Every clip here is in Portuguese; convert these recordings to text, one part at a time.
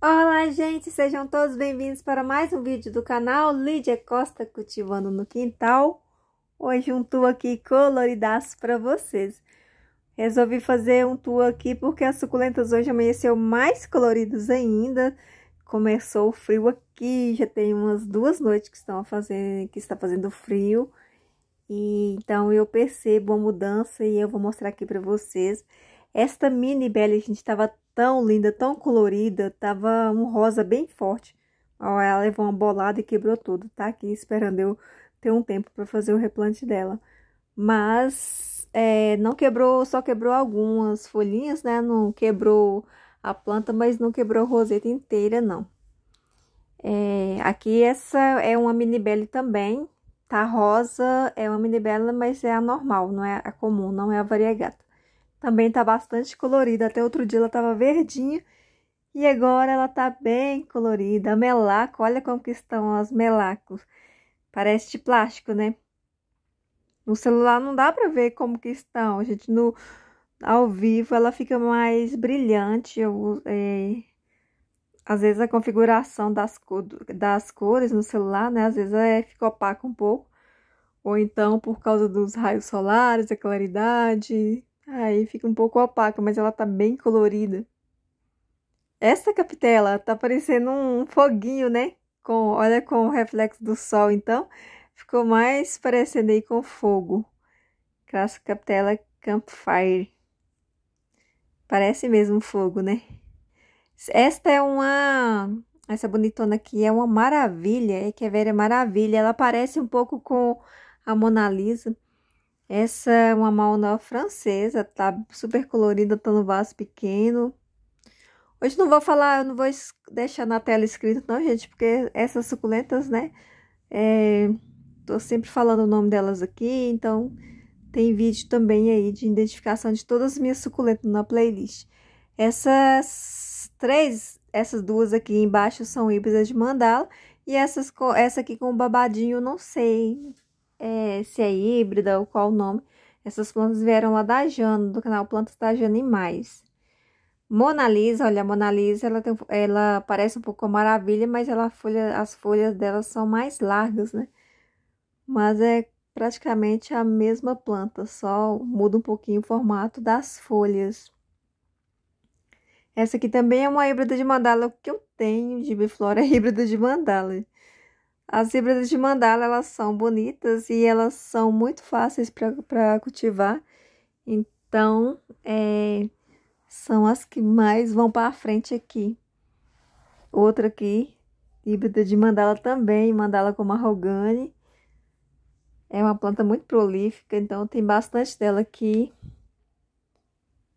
Olá, gente! Sejam todos bem-vindos para mais um vídeo do canal Lídia Costa Cultivando no Quintal. Hoje um tour aqui coloridaço para vocês. Resolvi fazer um tour aqui porque as suculentas hoje amanheceu mais coloridas ainda. Começou o frio aqui, já tem umas duas noites que, estão fazendo, que está fazendo frio. E, então eu percebo a mudança e eu vou mostrar aqui para vocês. Esta mini bela, gente, estava tão linda, tão colorida, tava um rosa bem forte. Ó, ela levou uma bolada e quebrou tudo, tá aqui esperando eu ter um tempo para fazer o replante dela. Mas é, não quebrou, só quebrou algumas folhinhas, né? Não quebrou a planta, mas não quebrou a roseta inteira, não. É, aqui essa é uma minibelle também, tá? Rosa é uma minibelle, mas é a normal, não é a comum, não é a variegata também tá bastante colorida. Até outro dia ela tava verdinha e agora ela tá bem colorida. A melaco, olha como que estão as melacos. Parece de plástico, né? No celular não dá pra ver como que estão, gente. No, ao vivo ela fica mais brilhante. Eu, é, às vezes a configuração das, das cores no celular, né? Às vezes é, fica opaca um pouco. Ou então por causa dos raios solares, a claridade, Aí fica um pouco opaca, mas ela tá bem colorida. Essa capitela tá parecendo um foguinho, né? Com, olha com o reflexo do sol, então ficou mais parecendo aí com fogo. Classe capitela Campfire. Parece mesmo fogo, né? Esta é uma. Essa bonitona aqui é uma maravilha. É que a velha é maravilha. Ela parece um pouco com a Mona Lisa. Essa é uma malnova francesa, tá super colorida, tá no vaso pequeno. Hoje não vou falar, eu não vou deixar na tela escrito não, gente, porque essas suculentas, né, é, tô sempre falando o nome delas aqui, então tem vídeo também aí de identificação de todas as minhas suculentas na playlist. Essas três, essas duas aqui embaixo são híbridas de mandala e essas, essa aqui com babadinho, não sei, é, se é híbrida ou qual o nome. Essas plantas vieram lá da Jana, do canal Plantas da Jana e Mais. Mona Lisa, olha, a Mona Lisa, ela, tem, ela parece um pouco a maravilha, mas ela, folha, as folhas dela são mais largas, né? Mas é praticamente a mesma planta, só muda um pouquinho o formato das folhas. Essa aqui também é uma híbrida de mandala, o que eu tenho de biflora é híbrida de mandala. As híbridas de mandala, elas são bonitas e elas são muito fáceis para cultivar. Então, é, são as que mais vão para frente aqui. Outra aqui, híbrida de mandala também, mandala como arrogane. É uma planta muito prolífica, então tem bastante dela aqui.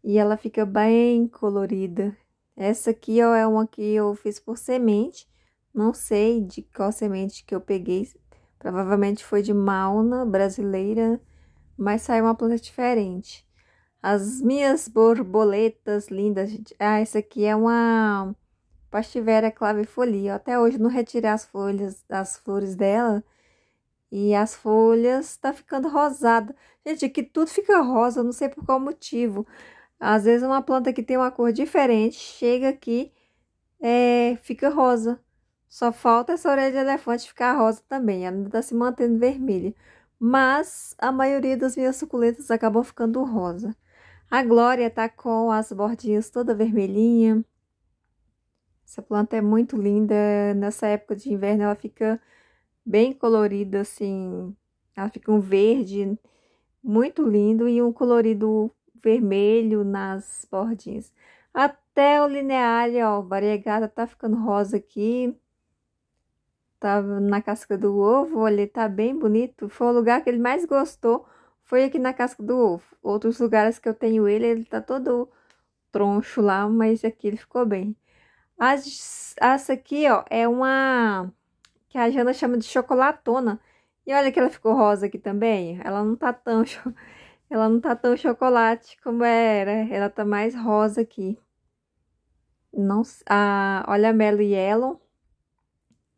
E ela fica bem colorida. Essa aqui ó, é uma que eu fiz por semente. Não sei de qual semente que eu peguei. Provavelmente foi de mauna brasileira, mas saiu uma planta diferente. As minhas borboletas lindas. gente. Ah, essa aqui é uma pastivera clavifolia. até hoje não retirei as folhas, as flores dela. E as folhas tá ficando rosada. Gente, aqui tudo fica rosa, não sei por qual motivo. Às vezes uma planta que tem uma cor diferente, chega aqui, é, fica rosa. Só falta essa orelha de elefante ficar rosa também, ainda está se mantendo vermelha. Mas a maioria das minhas suculentas acabou ficando rosa. A Glória tá com as bordinhas toda vermelhinha. Essa planta é muito linda. Nessa época de inverno ela fica bem colorida, assim. Ela fica um verde muito lindo e um colorido vermelho nas bordinhas. Até o linear, ó, variegada tá ficando rosa aqui tava na casca do ovo, olha, tá bem bonito. Foi o lugar que ele mais gostou, foi aqui na casca do ovo. Outros lugares que eu tenho ele, ele tá todo troncho lá, mas aqui ele ficou bem. As, essa aqui, ó, é uma que a Jana chama de chocolatona. E olha que ela ficou rosa aqui também. Ela não tá tão ela não tá tão chocolate como era, ela tá mais rosa aqui. Não, a, olha a Melo Yellow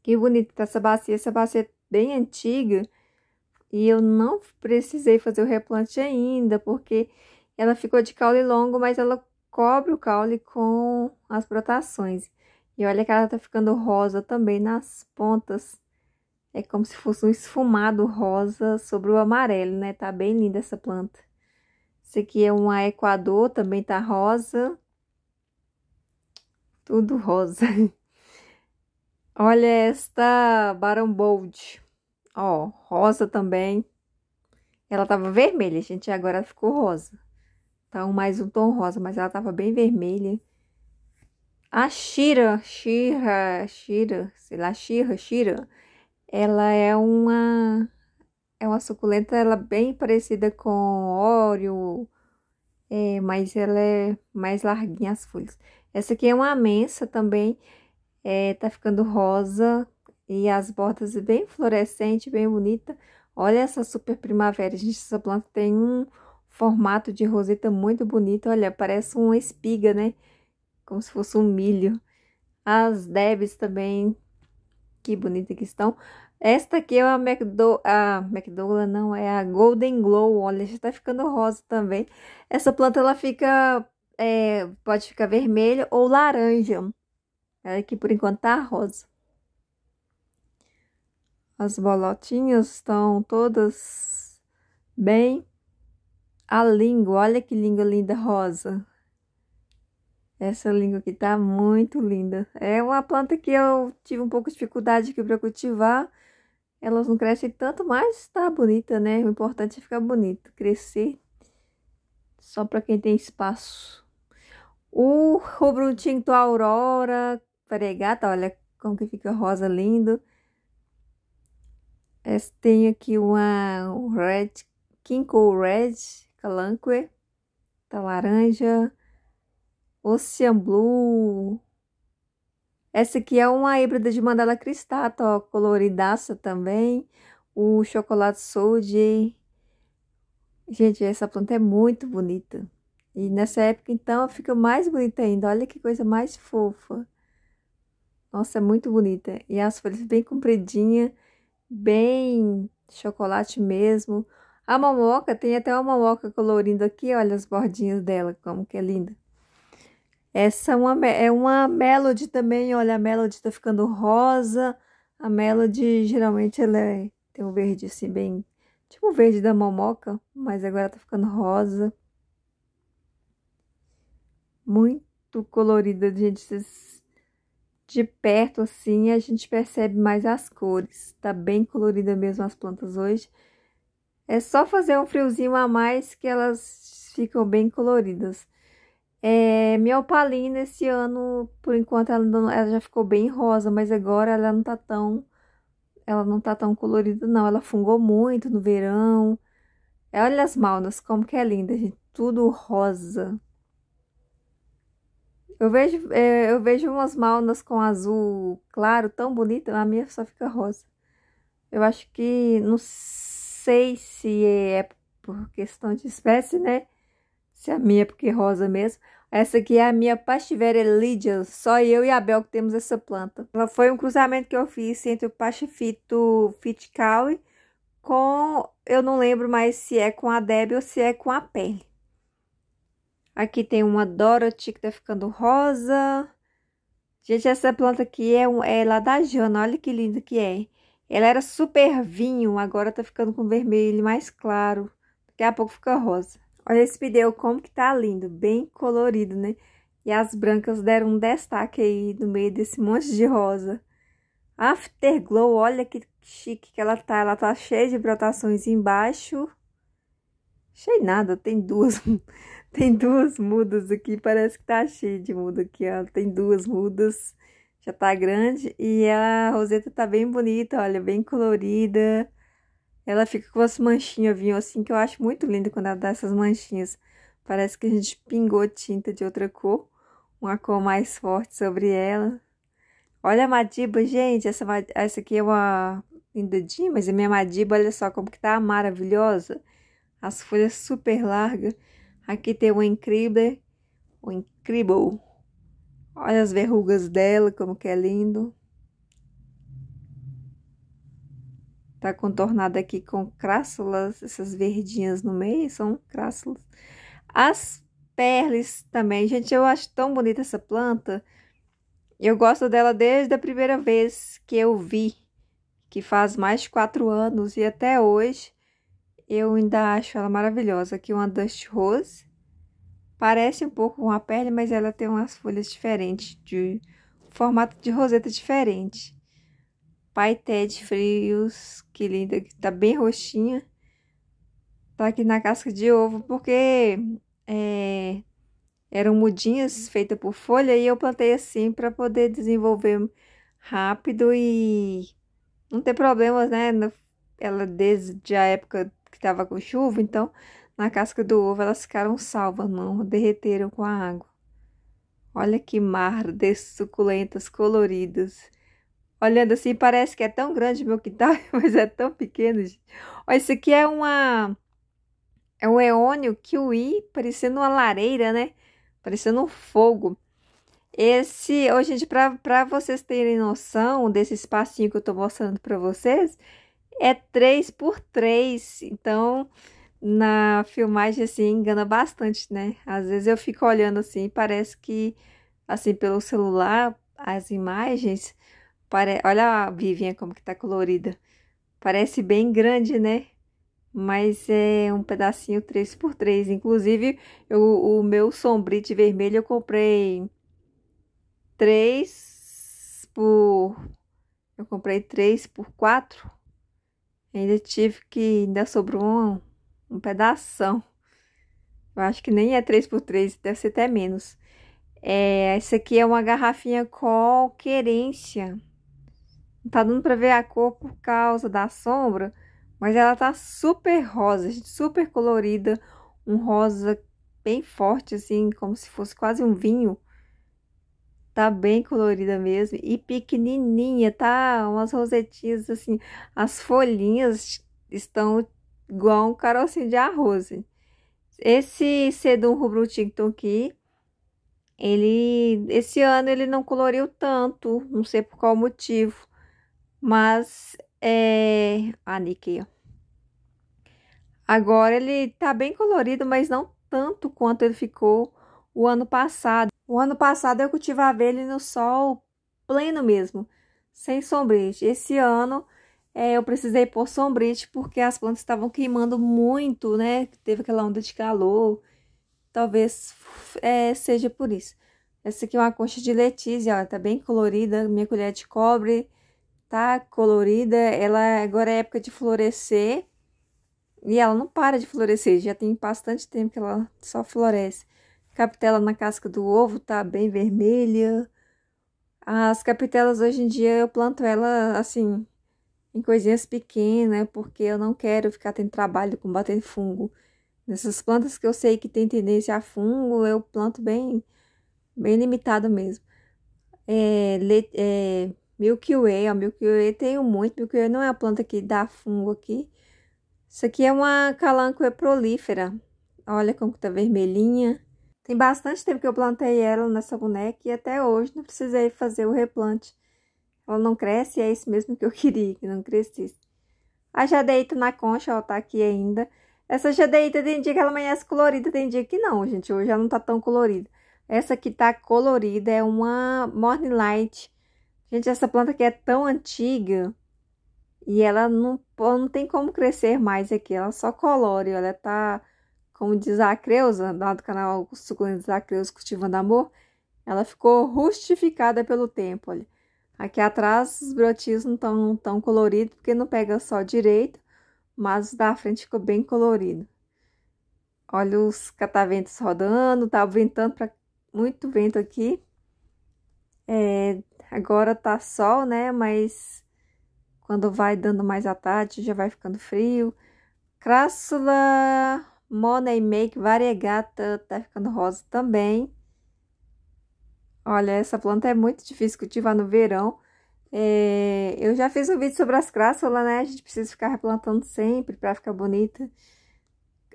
que bonito tá essa bacia. Essa bacia é bem antiga e eu não precisei fazer o replante ainda, porque ela ficou de caule longo, mas ela cobre o caule com as brotações. E olha que ela tá ficando rosa também nas pontas. É como se fosse um esfumado rosa sobre o amarelo, né? Tá bem linda essa planta. Esse aqui é uma Equador, também tá rosa. Tudo rosa. Olha esta Baron Bold. Ó, rosa também. Ela tava vermelha, gente, agora ficou rosa. Então mais um tom rosa, mas ela tava bem vermelha. A Shira, Shira, Shira, sei lá, Shira, Shira. Ela é uma é uma suculenta, ela é bem parecida com óleo, é, mas ela é mais larguinha as folhas. Essa aqui é uma mensa também, é, tá ficando rosa e as bordas é bem fluorescente, bem bonita. Olha essa super primavera, gente. Essa planta tem um formato de roseta muito bonito. Olha, parece uma espiga, né? Como se fosse um milho. As debs também. Que bonita que estão. Esta aqui é a, McDo a McDougall, não, é a Golden Glow. Olha, já tá ficando rosa também. Essa planta, ela fica... É, pode ficar vermelha ou laranja. Ela é aqui por enquanto tá rosa. As bolotinhas estão todas bem. A língua, olha que língua linda rosa. Essa língua aqui tá muito linda. É uma planta que eu tive um pouco de dificuldade aqui para cultivar. Elas não crescem tanto, mas tá bonita, né? O importante é ficar bonito, crescer só para quem tem espaço. O rubro tinto aurora, Paregata, olha como que fica rosa lindo. Essa tem aqui uma Red, Kinko Red, Calanque, tá laranja, Ocean Blue. Essa aqui é uma híbrida de mandala cristata, ó, coloridaça também. O chocolate soldi. Gente, essa planta é muito bonita. E nessa época, então, fica mais bonita ainda. Olha que coisa mais fofa. Nossa, é muito bonita. E as folhas bem compridinhas, bem chocolate mesmo. A mamoca, tem até uma mamoca colorindo aqui, olha as bordinhas dela, como que é linda. Essa é uma, é uma Melody também, olha, a Melody tá ficando rosa. A Melody, geralmente, ela é, tem um verde assim, bem... Tipo o verde da mamoca, mas agora tá ficando rosa. Muito colorida, gente. Vocês de perto assim a gente percebe mais as cores. Tá bem colorida mesmo as plantas hoje. É só fazer um friozinho a mais que elas ficam bem coloridas. É, minha opalina esse ano, por enquanto ela, não, ela já ficou bem rosa, mas agora ela não tá tão ela não tá tão colorida não, ela fungou muito no verão. Olha as malnas, como que é linda, gente, tudo rosa. Eu vejo, eh, eu vejo umas malnas com azul claro tão bonita, a minha só fica rosa. Eu acho que, não sei se é por questão de espécie, né? Se a minha é porque é rosa mesmo. Essa aqui é a minha Pastiveria Lydia, só eu e a Bel que temos essa planta. Ela foi um cruzamento que eu fiz entre o Pachifito Fitcaui com, eu não lembro mais se é com a Deb ou se é com a pele. Aqui tem uma Dorothy que tá ficando rosa. Gente, essa planta aqui é, um, é lá da Jana, olha que linda que é. Ela era super vinho, agora tá ficando com vermelho mais claro. Daqui a pouco fica rosa. Olha esse pneu, como que tá lindo, bem colorido, né? E as brancas deram um destaque aí no meio desse monte de rosa. Afterglow, olha que chique que ela tá. Ela tá cheia de brotações embaixo. Cheia nada, tem duas. Tem duas mudas aqui, parece que tá cheio de muda aqui, ó. Tem duas mudas, já tá grande. E a roseta tá bem bonita, olha, bem colorida. Ela fica com as manchinhas vinho assim, que eu acho muito linda quando ela dá essas manchinhas. Parece que a gente pingou tinta de outra cor, uma cor mais forte sobre ela. Olha a madiba, gente, essa, essa aqui é uma lindadinha, mas a minha madiba, olha só como que tá maravilhosa. As folhas super largas. Aqui tem o incrível, o incrível. Olha as verrugas dela, como que é lindo. Tá contornada aqui com crássulas, essas verdinhas no meio são crássulas. As perles também, gente, eu acho tão bonita essa planta. Eu gosto dela desde a primeira vez que eu vi, que faz mais de quatro anos e até hoje eu ainda acho ela maravilhosa. Aqui uma Dust Rose. Parece um pouco com a pele, mas ela tem umas folhas diferentes, de formato de roseta diferente. pai Ted frios, que linda, que tá bem roxinha. Tá aqui na casca de ovo, porque é, eram mudinhas feitas por folha e eu plantei assim para poder desenvolver rápido e não ter problemas, né? Ela desde a época que estava com chuva, então na casca do ovo elas ficaram salvas, não derreteram com a água. Olha que mar de suculentas coloridas. Olhando assim, parece que é tão grande meu quintal, mas é tão pequeno. Olha, isso aqui é uma. É um eônio kiwi, parecendo uma lareira, né? Parecendo um fogo. Esse, hoje oh, gente, para vocês terem noção desse espacinho que eu estou mostrando para vocês, é 3 por 3, então na filmagem assim engana bastante, né? Às vezes eu fico olhando assim, parece que assim pelo celular as imagens, pare... olha a Vivian como que tá colorida. Parece bem grande, né? Mas é um pedacinho 3 x 3 Inclusive, eu, o meu sombrite vermelho eu comprei 3 por... Eu comprei 3 por 4 Ainda tive que. Ainda sobrou um, um pedaço. Eu acho que nem é 3x3, deve ser até menos. É, essa aqui é uma garrafinha com querência. Não tá dando pra ver a cor por causa da sombra, mas ela tá super rosa, super colorida. Um rosa bem forte, assim, como se fosse quase um vinho. Tá bem colorida mesmo e pequenininha, tá? Umas rosetinhas assim, as folhinhas estão igual um carocinho de arroz. Esse sedum rubro tinto aqui, ele esse ano ele não coloriu tanto, não sei por qual motivo, mas é a ah, ó. Agora ele tá bem colorido, mas não tanto quanto ele ficou o ano passado. O ano passado eu cultivava ele no sol pleno mesmo, sem sombrite. Esse ano é, eu precisei pôr sombrite porque as plantas estavam queimando muito, né? Teve aquela onda de calor. Talvez é, seja por isso. Essa aqui é uma concha de letícia, ó, tá bem colorida. Minha colher é de cobre tá colorida. Ela agora é época de florescer. E ela não para de florescer, já tem bastante tempo que ela só floresce capitela na casca do ovo tá bem vermelha. As capitelas hoje em dia eu planto ela assim em coisinhas pequenas, porque eu não quero ficar tendo trabalho com bater fungo. Nessas plantas que eu sei que tem tendência a fungo, eu planto bem bem limitado mesmo. É, le, é, Milky Way, ó, Milky Way tenho muito, Milky Way não é a planta que dá fungo aqui. Isso aqui é uma calancoe prolífera. Olha como que tá vermelhinha. Tem bastante tempo que eu plantei ela nessa boneca e até hoje não precisei fazer o replante. Ela não cresce e é isso mesmo que eu queria, que não crescesse. A jadeita na concha, ó, tá aqui ainda. Essa jadeita tem dia que ela amanhece colorida, tem dia que não, gente. Hoje ela não tá tão colorida. Essa aqui tá colorida, é uma Morning Light. Gente, essa planta aqui é tão antiga e ela não, não tem como crescer mais aqui. Ela só colore, ela tá como diz a Creuza, lá do canal Suculentos da Creuza Cultivando Amor, ela ficou rustificada pelo tempo, olha. Aqui atrás os brotinhos não estão tão coloridos, porque não pega só direito, mas da frente ficou bem colorido. Olha os cataventos rodando, tá ventando para muito vento aqui. É, agora tá sol, né? Mas quando vai dando mais à tarde já vai ficando frio. Crássula Money Make variegata, tá ficando rosa também. Olha, essa planta é muito difícil cultivar no verão. É, eu já fiz um vídeo sobre as crassolas, né? A gente precisa ficar replantando sempre para ficar bonita.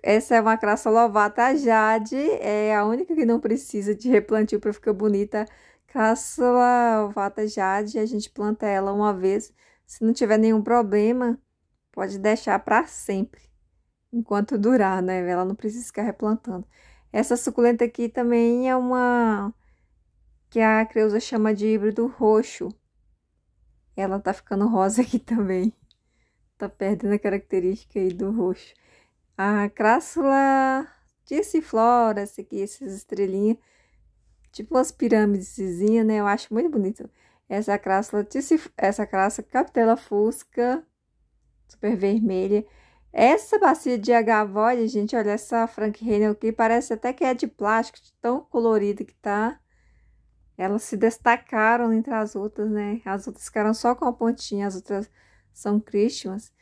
Essa é uma crassola ovata tá, jade, é a única que não precisa de replantio para ficar bonita. Crassola ovata tá, jade, a gente planta ela uma vez. Se não tiver nenhum problema, pode deixar para sempre enquanto durar, né? Ela não precisa ficar replantando. Essa suculenta aqui também é uma que a Creusa chama de híbrido roxo. Ela tá ficando rosa aqui também. Tá perdendo a característica aí do roxo. A crassula dissiflora, essa aqui, essas estrelinhas, tipo umas pirâmides, né? Eu acho muito bonito. Essa Crassula, essa Crassula capitela fusca, super vermelha. Essa bacia de agavóide, gente, olha essa Frank Reynolds aqui, parece até que é de plástico, de tão colorida que tá. Elas se destacaram entre as outras, né? As outras ficaram só com a pontinha, as outras são Christmas.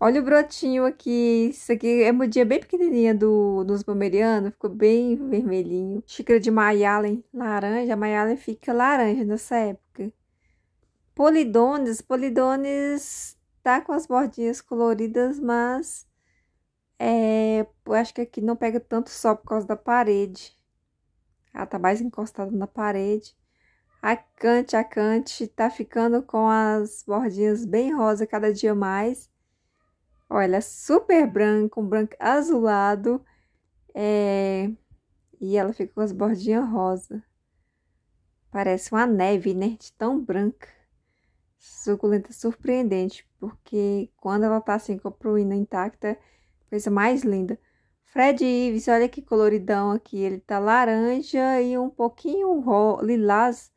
Olha o brotinho aqui, isso aqui é mudinha bem pequenininha do, dos pomerianos, ficou bem vermelhinho. Xícara de Mayalen laranja, a Mayalen fica laranja nessa época. Polidones, polidones tá com as bordinhas coloridas, mas é, eu acho que aqui não pega tanto sol por causa da parede. Ela tá mais encostada na parede. A cante, a cante, tá ficando com as bordinhas bem rosa cada dia mais. Olha, super branco, um branco azulado. É... E ela fica com as bordinhas rosa. Parece uma neve, né? De tão branca suculenta surpreendente, porque quando ela passa tá, em copruína intacta, coisa mais linda. Fred Ives, olha que coloridão aqui, ele tá laranja e um pouquinho lilás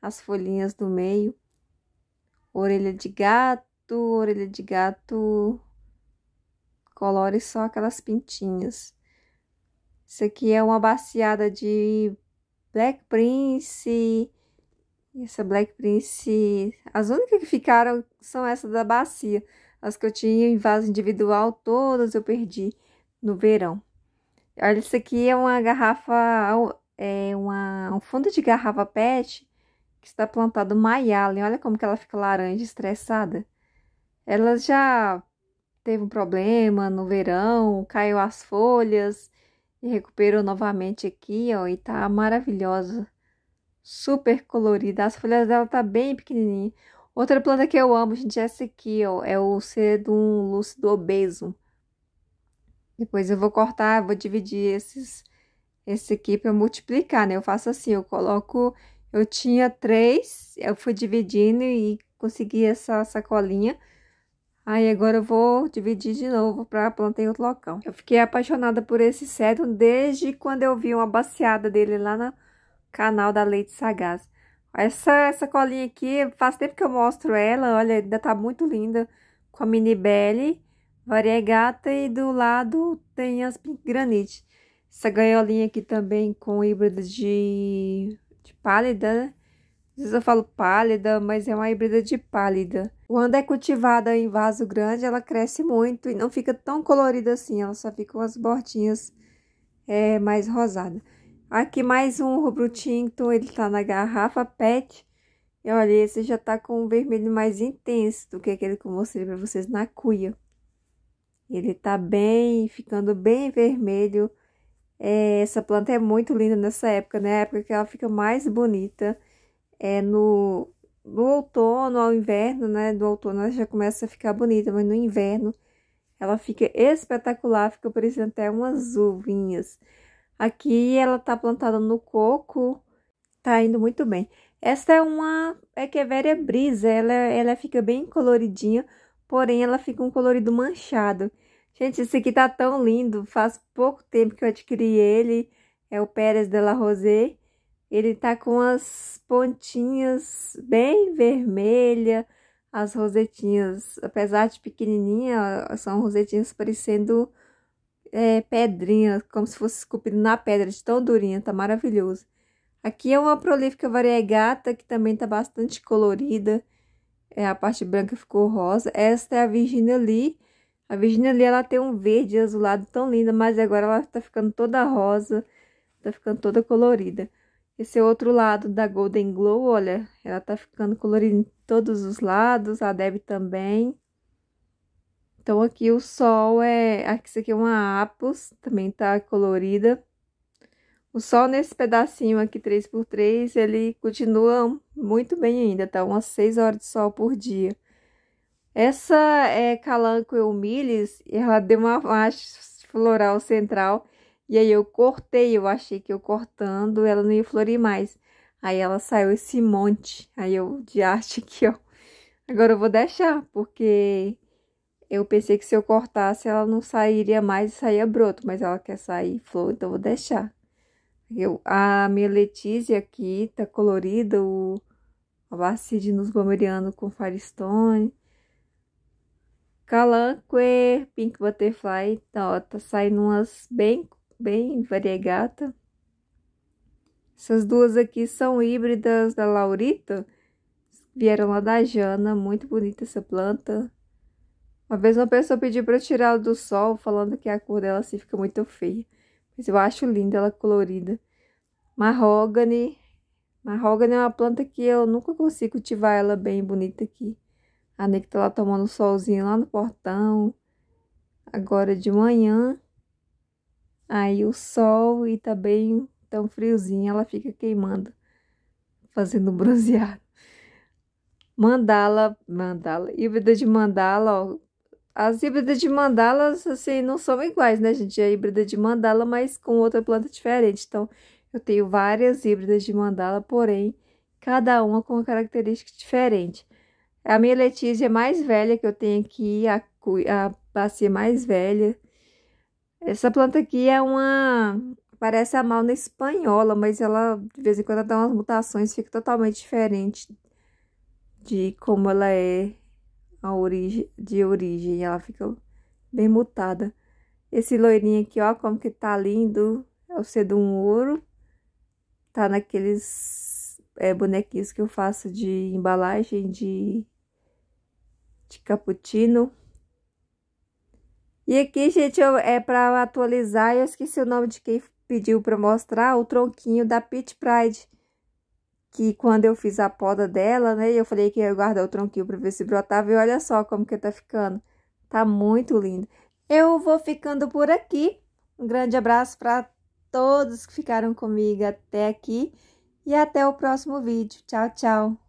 as folhinhas do meio. Orelha de gato, orelha de gato, colore só aquelas pintinhas. Isso aqui é uma baciada de Black Prince, essa Black Prince, as únicas que ficaram são essas da bacia. As que eu tinha em vaso individual, todas eu perdi no verão. Olha, isso aqui é uma garrafa, é uma, um fundo de garrafa pet que está plantado Mayalen. Olha como que ela fica laranja, estressada. Ela já teve um problema no verão, caiu as folhas e recuperou novamente aqui, ó, e tá maravilhosa super colorida. As folhas dela tá bem pequenininha. Outra planta que eu amo, gente, é essa aqui, ó. É o Cedum lúcido obeso. Depois eu vou cortar, vou dividir esses, esse aqui para multiplicar, né? Eu faço assim, eu coloco... Eu tinha três, eu fui dividindo e consegui essa sacolinha. Aí agora eu vou dividir de novo para plantar em outro local. Eu fiquei apaixonada por esse cedro desde quando eu vi uma baseada dele lá na canal da Leite Sagaz. Essa, essa colinha aqui, faz tempo que eu mostro ela, olha, ainda tá muito linda, com a mini belly, variegata e do lado tem as pink granite. Essa gaiolinha aqui também com híbrida de, de pálida, né? às vezes eu falo pálida, mas é uma híbrida de pálida. Quando é cultivada em vaso grande, ela cresce muito e não fica tão colorida assim, ela só fica umas bordinhas é, mais rosada. Aqui mais um rubro tinto, ele tá na garrafa PET. E olha, esse já tá com um vermelho mais intenso do que aquele que eu mostrei pra vocês na cuia. Ele tá bem, ficando bem vermelho. É, essa planta é muito linda nessa época, né? A época que ela fica mais bonita é no, no outono ao inverno, né? Do outono ela já começa a ficar bonita, mas no inverno ela fica espetacular, fica parecendo até umas uvinhas. Aqui ela tá plantada no coco, tá indo muito bem. Esta é uma é Echeveria é brisa, ela, ela fica bem coloridinha, porém ela fica um colorido manchado. Gente, esse aqui tá tão lindo, faz pouco tempo que eu adquiri ele, é o Pérez de la Rosé. Ele tá com as pontinhas bem vermelha, as rosetinhas, apesar de pequenininha, são rosetinhas parecendo é, como se fosse esculpido na pedra, de tão durinha, tá maravilhoso. Aqui é uma prolífica variegata, que também tá bastante colorida. É, a parte branca ficou rosa. Esta é a Virginia Lee. A Virginia Lee, ela tem um verde azulado tão linda, mas agora ela tá ficando toda rosa, tá ficando toda colorida. Esse é outro lado da Golden Glow, olha, ela tá ficando colorida em todos os lados, a Deb também. Então, aqui o sol é... Aqui, isso aqui é uma apus, também tá colorida. O sol nesse pedacinho aqui, 3x3, ele continua muito bem ainda, tá? Umas 6 horas de sol por dia. Essa é Calanco Eumilis, ela deu uma haste floral central, e aí eu cortei, eu achei que eu cortando ela não ia florir mais. Aí ela saiu esse monte, aí eu de arte aqui, ó. Agora eu vou deixar, porque eu pensei que se eu cortasse, ela não sairia mais e saía broto, mas ela quer sair flor, então vou deixar. Eu, a minha Letícia aqui tá colorida, o nos Bomeriano com Firestone. Calanque, Pink Butterfly, tá, ó, tá saindo umas bem, bem variegata. Essas duas aqui são híbridas da Laurita, vieram lá da Jana, muito bonita essa planta. Uma vez uma pessoa pediu para eu tirá-la do sol, falando que a cor dela assim fica muito feia. Mas eu acho linda ela colorida. Marrogane. Marrogane é uma planta que eu nunca consigo cultivar ela bem bonita aqui. A Nick tá lá tomando solzinho lá no portão. Agora de manhã. Aí o sol e tá bem tão friozinho, ela fica queimando. Fazendo bronzeado. Mandala, mandala. e Híbrida de mandala, ó, as híbridas de mandalas, assim, não são iguais, né, gente? É híbrida de mandala, mas com outra planta diferente. Então, eu tenho várias híbridas de mandala, porém, cada uma com uma característica diferente. A minha letícia é mais velha que eu tenho aqui, a, a bacia é mais velha. Essa planta aqui é uma... parece a malna espanhola, mas ela, de vez em quando, dá umas mutações, fica totalmente diferente de como ela é a origem, de origem ela fica bem mutada. Esse loirinho aqui, ó, como que tá lindo. É o cedo um ouro. Tá naqueles é, bonequinhos que eu faço de embalagem de, de cappuccino. E aqui, gente, eu, é para atualizar, eu esqueci o nome de quem pediu para mostrar, o tronquinho da Pit Pride que quando eu fiz a poda dela, né, eu falei que ia guardar o tronquinho para ver se brotava, e olha só como que tá ficando. Tá muito lindo. Eu vou ficando por aqui. Um grande abraço para todos que ficaram comigo até aqui e até o próximo vídeo. Tchau, tchau.